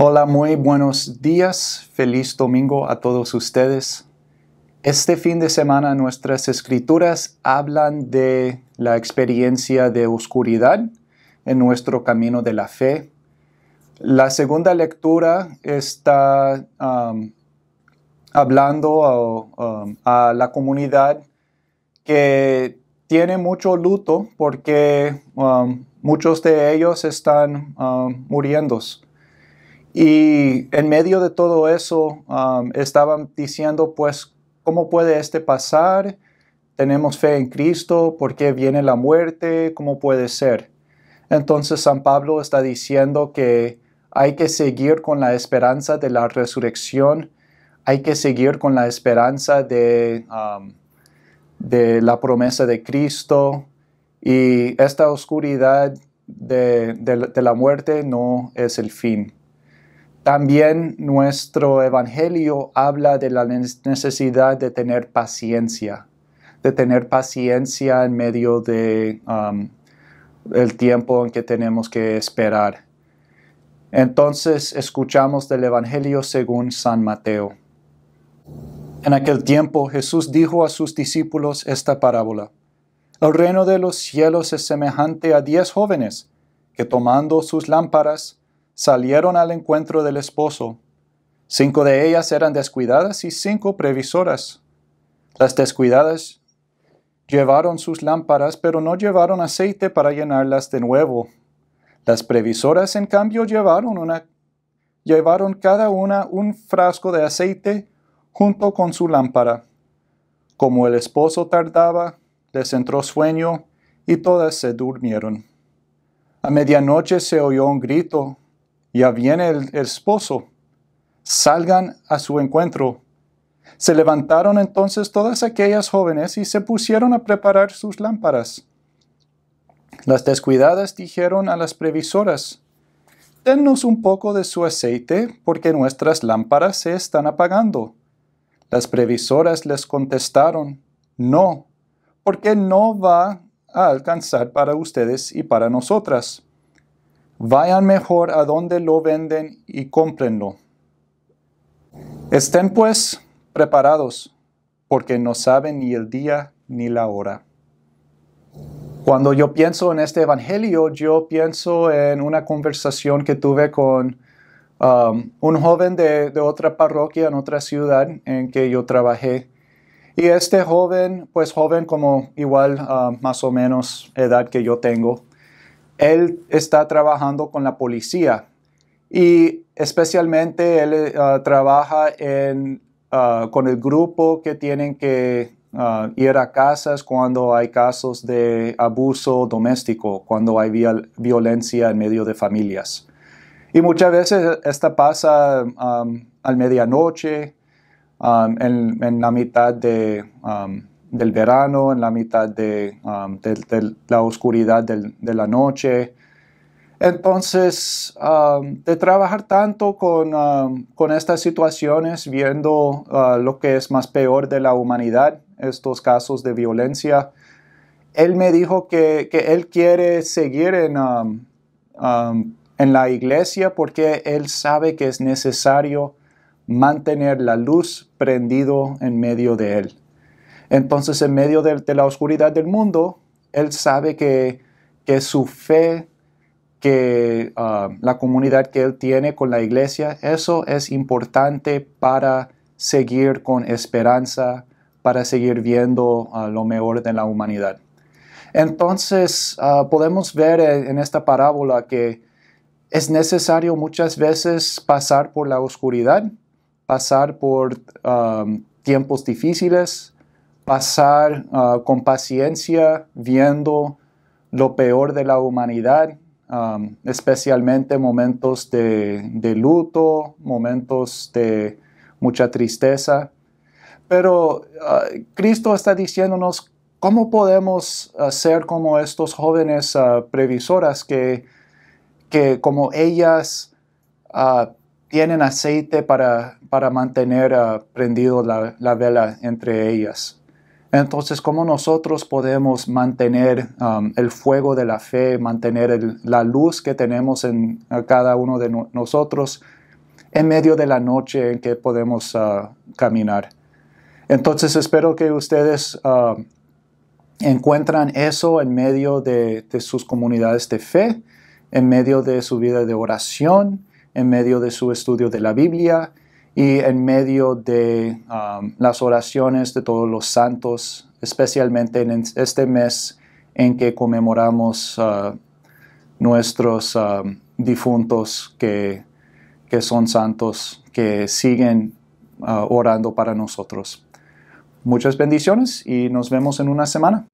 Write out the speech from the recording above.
Hola, muy buenos días. Feliz domingo a todos ustedes. Este fin de semana nuestras escrituras hablan de la experiencia de oscuridad en nuestro camino de la fe. La segunda lectura está um, hablando uh, um, a, la comunidad que tiene mucho luto porque um, muchos de ellos están muriendo. Y en medio de todo eso, um, estaban diciendo, pues, ¿cómo puede este pasar? ¿Tenemos fe en Cristo? ¿Por qué viene la muerte? ¿Cómo puede ser? Entonces San Pablo está diciendo que hay que seguir con la esperanza de la resurrección, hay que seguir con la esperanza de, um, la promesa de Cristo y esta oscuridad de la muerte no es el fin. También nuestro Evangelio habla de la necesidad de tener paciencia, de tener paciencia en medio de um, tiempo en que tenemos que esperar. Entonces escuchamos del Evangelio según San Mateo. En aquel tiempo Jesús dijo a sus discípulos esta parábola. El reino de los cielos es semejante a diez jóvenes que tomando sus lámparas salieron al encuentro del esposo. Cinco de ellas eran descuidadas y cinco previsoras. Las descuidadas llevaron sus lámparas, pero no llevaron aceite para llenarlas de nuevo. Las previsoras, en cambio, llevaron, una, llevaron cada una un frasco de aceite junto con su lámpara. Como el esposo tardaba, les entró sueño y todas se durmieron. A medianoche se oyó un grito ya viene el, esposo, salgan a su encuentro. Se levantaron entonces todas aquellas jóvenes y se pusieron a preparar sus lámparas. Las descuidadas dijeron a las previsoras, Dennos un poco de su aceite, porque nuestras lámparas se están apagando. Las previsoras les contestaron, No, porque no va a alcanzar para ustedes y para nosotras. Vayan mejor a donde lo venden y cómprenlo. Estén pues preparados, porque no saben ni el día ni la hora. Cuando yo pienso en este Evangelio, yo pienso en una conversación que tuve con um, un joven de, otra parroquia en otra ciudad en que yo trabajé. Y este joven, pues joven como igual uh, más o menos edad que yo tengo, él está trabajando con la policía y especialmente él eh, ah, trabaja ah, con el grupo que tienen que ah, ir a casas cuando hay casos de abuso doméstico, cuando hay violencia en medio de familias. Y muchas veces esta pasa al medianoche, en, la mitad de, del verano, en la mitad de, um, la oscuridad de la noche. Entonces, um, de trabajar tanto con, um, estas situaciones, viendo uh, lo que es más peor de la humanidad, estos casos de violencia, él me dijo que, él quiere seguir en, en la iglesia porque él sabe que es necesario mantener la luz prendido en medio de él. Entonces, en medio de, la oscuridad del mundo, él sabe que, su fe, que ah, la comunidad que él tiene con la iglesia, eso es importante para seguir con esperanza, para seguir viendo ah, lo mejor de la humanidad. Entonces, ah, podemos ver en esta parábola que es necesario muchas veces pasar por la oscuridad, pasar por tiempos difíciles, pasar ah, con paciencia viendo lo peor de la humanidad, especialmente momentos de, luto, momentos de mucha tristeza. Pero ah, Cristo está diciéndonos cómo podemos ser como estos jóvenes ah, previsoras que, que, como ellas tienen aceite para, mantener prendido la vela entre ellas. Entonces, ¿cómo nosotros podemos mantener um, el fuego de la fe, mantener la luz que tenemos en cada uno de nosotros en medio de la noche en que podemos uh, caminar? Entonces, espero que ustedes uh, encuentran eso en medio de sus comunidades de fe, en medio de su vida de oración, en medio de su estudio de la Biblia, y en medio de um, las oraciones de todos los santos, especialmente en este mes en que conmemoramos uh, nuestros um, difuntos que, que, son santos, que siguen uh, orando para nosotros. Muchas bendiciones y nos vemos en una semana.